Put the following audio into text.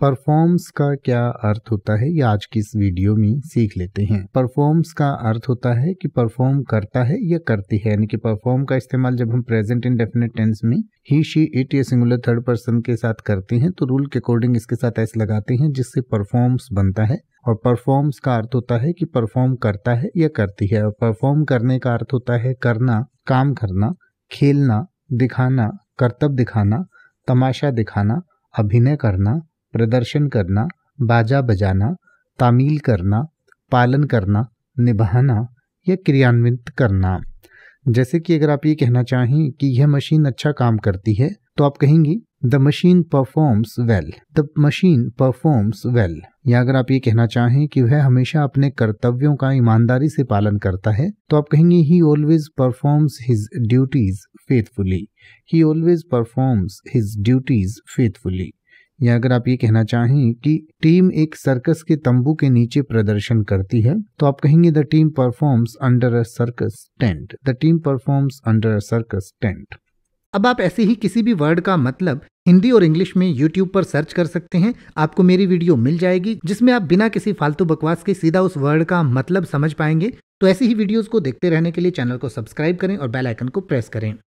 performs का क्या अर्थ होता है ये आज की इस वीडियो में सीख लेते हैं परफॉर्म्स का अर्थ होता है कि परफॉर्म करता है या करती है यानी कि परफॉर्म का इस्तेमाल जब हम प्रेजेंट डेफिनेट टेंस में ही शी इट या सिंगुलर थर्ड पर्सन के साथ करते हैं तो रूल के अकॉर्डिंग इसके साथ ऐसे लगाते हैं जिससे परफॉर्म्स बनता है और परफॉर्म्स का अर्थ होता है कि परफॉर्म करता है या करती है और परफॉर्म करने का अर्थ होता है करना काम करना खेलना दिखाना कर्तव्य दिखाना तमाशा दिखाना अभिनय करना प्रदर्शन करना बाजा बजाना तामील करना पालन करना निभाना या क्रियान्वित करना जैसे कि अगर आप ये कहना चाहें कि यह मशीन अच्छा काम करती है तो आप कहेंगी the machine performs well the machine performs well या अगर आप ये कहना चाहें कि वह हमेशा अपने कर्तव्यों का ईमानदारी से पालन करता है तो आप कहेंगे he always performs his duties faithfully he always performs his duties faithfully या अगर आप ये कहना चाहें कि टीम एक सर्कस के तंबू के नीचे प्रदर्शन करती है तो आप कहेंगे the team performs under a circus tent the team performs under a circus tent अब आप ऐसे ही किसी भी वर्ड का मतलब हिंदी और इंग्लिश में यूट्यूब पर सर्च कर सकते हैं आपको मेरी वीडियो मिल जाएगी जिसमें आप बिना किसी फालतू बकवास के सीधा उस वर्ड का मतलब समझ पाएंगे तो ऐसी ही वीडियोस को देखते रहने के लिए चैनल को सब्सक्राइब करें और बेल आइकन को प्रेस करें